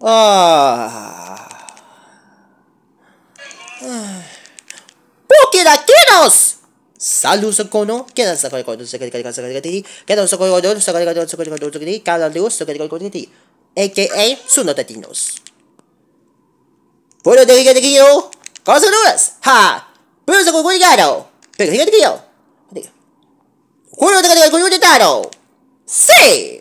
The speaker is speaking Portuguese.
Ah. ah. Porque daqui nós Salut quer Que da sta cosa se quer cosa carica ti, Que da sta cosa quer carica cosa carica cosa ti, cada deus que carica cosa ti. quer Que è sono tatinos. Voglio dire que io Que nulas? Ha! Penso que quer gato. Perché che io? Quello che que quer io ti daro. Sì!